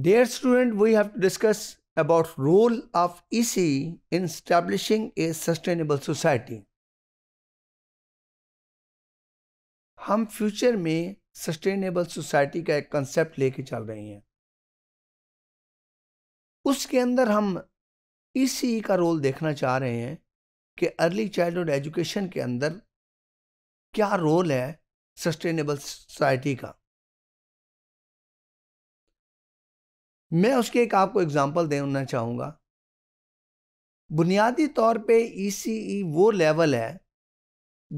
Dear student, we have to discuss about role of EC in establishing a sustainable society. हम future में sustainable society का एक concept लेके चल रहे हैं उसके अंदर हम ईसी e का रोल देखना चाह रहे हैं कि अर्ली चाइल्डहुड एजुकेशन के अंदर क्या रोल है सस्टेनेबल सोसाइटी का मैं उसके एक आपको एग्ज़ाम्पल देना चाहूँगा बुनियादी तौर पे ई e e वो लेवल है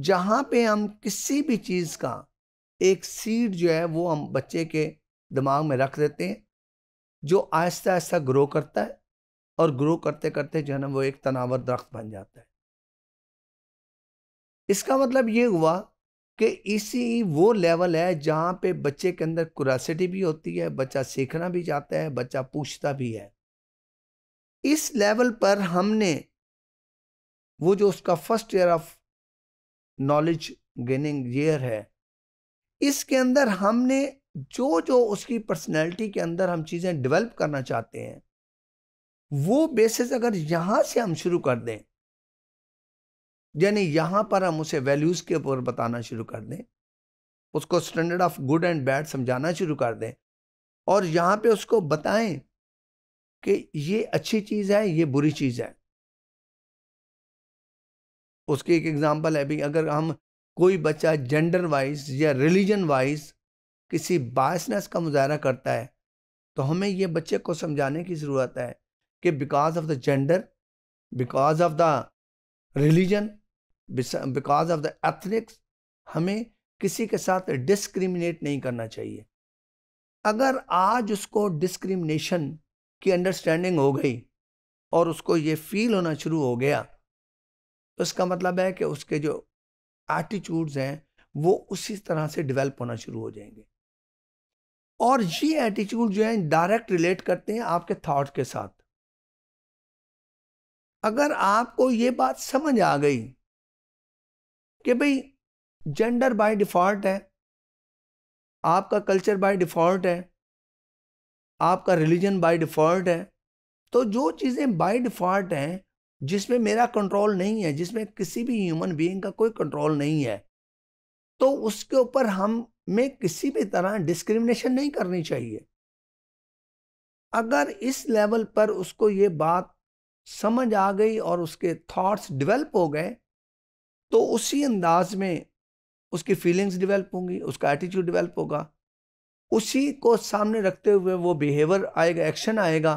जहाँ पे हम किसी भी चीज़ का एक सीड जो है वो हम बच्चे के दिमाग में रख देते हैं जो आहिस्ता आहिस्ता ग्रो करता है और ग्रो करते करते जो है ना वो एक तनावर दरख्त बन जाता है इसका मतलब ये हुआ कि इसी वो लेवल है जहाँ पे बच्चे के अंदर क्रासिटी भी होती है बच्चा सीखना भी चाहता है बच्चा पूछता भी है इस लेवल पर हमने वो जो उसका first year of knowledge gaining year है इसके अंदर हमने जो जो उसकी पर्सनैलिटी के अंदर हम चीज़ें डेवलप करना चाहते हैं वो बेसिस अगर यहाँ से हम शुरू कर दें यानी यहाँ पर हम उसे वैल्यूज़ के ऊपर बताना शुरू कर दें उसको standard of good and bad समझाना शुरू कर दें और यहाँ पे उसको बताएं कि ये अच्छी चीज़ है ये बुरी चीज़ है उसकी एक एग्ज़ाम्पल है भी अगर हम कोई बच्चा जेंडर वाइज या रिलीजन वाइज किसी बायसनेस का मुजाहरा करता है तो हमें ये बच्चे को समझाने की ज़रूरत है कि because of the gender because of the religion because of the ethnics हमें किसी के साथ डिस्क्रिमिनेट नहीं करना चाहिए अगर आज उसको डिस्क्रिमिनेशन की अंडरस्टैंडिंग हो गई और उसको ये फील होना शुरू हो गया तो इसका मतलब है कि उसके जो एटीट्यूड्स हैं वो उसी तरह से डेवलप होना शुरू हो जाएंगे और ये एटीट्यूड जो है डायरेक्ट रिलेट करते हैं आपके थॉट के साथ अगर आपको ये बात समझ आ गई कि भाई जेंडर बाय डिफ़ॉल्ट है आपका कल्चर बाय डिफ़ॉल्ट है आपका रिलीजन बाय डिफ़ॉल्ट है तो जो चीज़ें बाय डिफ़ॉल्ट हैं जिसमें मेरा कंट्रोल नहीं है जिसमें किसी भी ह्यूमन बीइंग का कोई कंट्रोल नहीं है तो उसके ऊपर हम में किसी भी तरह डिस्क्रिमिनेशन नहीं करनी चाहिए अगर इस लेवल पर उसको ये बात समझ आ गई और उसके थॉट्स डेवलप हो गए तो उसी अंदाज में उसकी फीलिंग्स डेवलप होंगी उसका एटीट्यूड डेवलप होगा उसी को सामने रखते हुए वो बिहेवियर आएगा एक्शन आएगा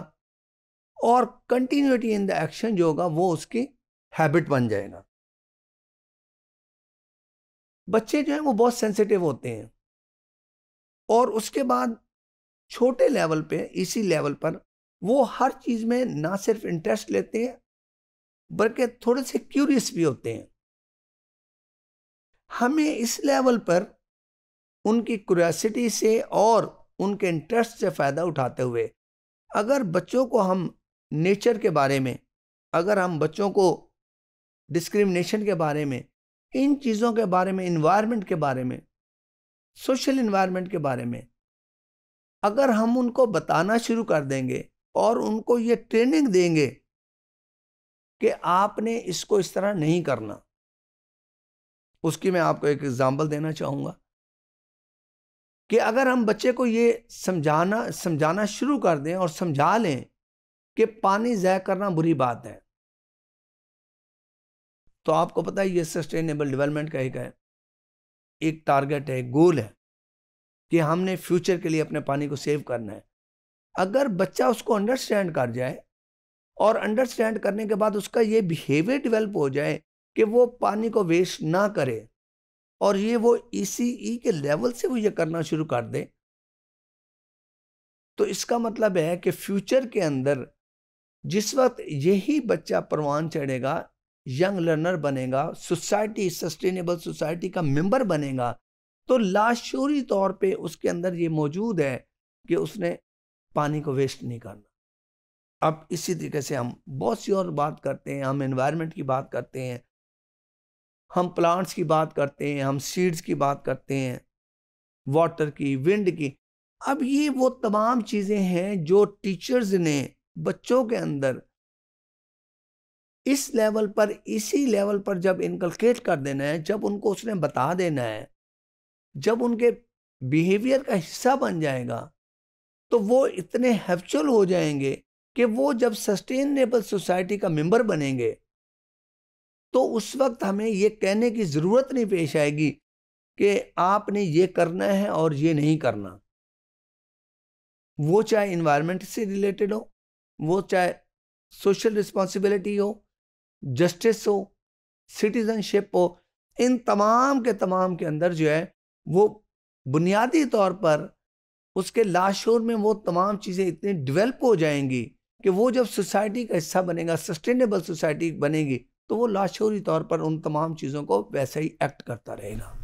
और कंटिन्यूटी इन द एक्शन जो होगा वो उसकी हैबिट बन जाएगा बच्चे जो हैं वो बहुत सेंसिटिव होते हैं और उसके बाद छोटे लेवल पे इसी लेवल पर वो हर चीज़ में ना सिर्फ इंटरेस्ट लेते हैं बल्कि थोड़े से क्यूरियस भी होते हैं हमें इस लेवल पर उनकी क्यूरियासिटी से और उनके इंटरेस्ट से फ़ायदा उठाते हुए अगर बच्चों को हम नेचर के बारे में अगर हम बच्चों को डिस्क्रिमिनेशन के बारे में इन चीज़ों के बारे में इन्वायरमेंट के बारे में सोशल इन्वायरमेंट के बारे में अगर हम उनको बताना शुरू कर देंगे और उनको ये ट्रेनिंग देंगे कि आपने इसको इस तरह नहीं करना उसकी मैं आपको एक एग्ज़ाम्पल देना चाहूँगा कि अगर हम बच्चे को ये समझाना समझाना शुरू कर दें और समझा लें कि पानी ज़ाय करना बुरी बात है तो आपको पता है ये सस्टेनेबल डेवलपमेंट का एक है एक टारगेट है एक गोल है कि हमने फ्यूचर के लिए अपने पानी को सेव करना है अगर बच्चा उसको अंडरस्टैंड कर जाए और अंडरस्टैंड करने के बाद उसका ये बिहेवियर डेवलप हो जाए कि वो पानी को वेस्ट ना करे और ये वो ई e e के लेवल से वो ये करना शुरू कर दे तो इसका मतलब है कि फ्यूचर के अंदर जिस वक्त यही बच्चा परवान चढ़ेगा यंग लर्नर बनेगा सोसाइटी सस्टेनेबल सोसाइटी का मेंबर बनेगा तो लाशोरी तौर पे उसके अंदर ये मौजूद है कि उसने पानी को वेस्ट नहीं करना अब इसी तरीके से हम बहुत सी और बात करते हैं हम इन्वायरमेंट की बात करते हैं हम प्लांट्स की बात करते हैं हम सीड्स की बात करते हैं वाटर की विंड की अब ये वो तमाम चीज़ें हैं जो टीचर्स ने बच्चों के अंदर इस लेवल पर इसी लेवल पर जब इनकलकेट कर देना है जब उनको उसने बता देना है जब उनके बिहेवियर का हिस्सा बन जाएगा तो वो इतने हैपचुअल हो जाएंगे कि वो जब सस्टेनेबल सोसाइटी का मेंबर बनेंगे तो उस वक्त हमें ये कहने की ज़रूरत नहीं पेश आएगी कि आपने ये करना है और ये नहीं करना वो चाहे इन्वायरमेंट से रिलेटेड हो वो चाहे सोशल रिस्पॉन्सिबिलिटी हो जस्टिस हो सिटीजनशिप हो इन तमाम के तमाम के अंदर जो है वो बुनियादी तौर पर उसके लाशोर में वो तमाम चीज़ें इतनी डेवलप हो जाएंगी कि वो जब सोसाइटी का हिस्सा बनेगा सस्टेनेबल सोसाइटी बनेगी तो वो लाशोरी तौर पर उन तमाम चीज़ों को वैसे ही एक्ट करता रहेगा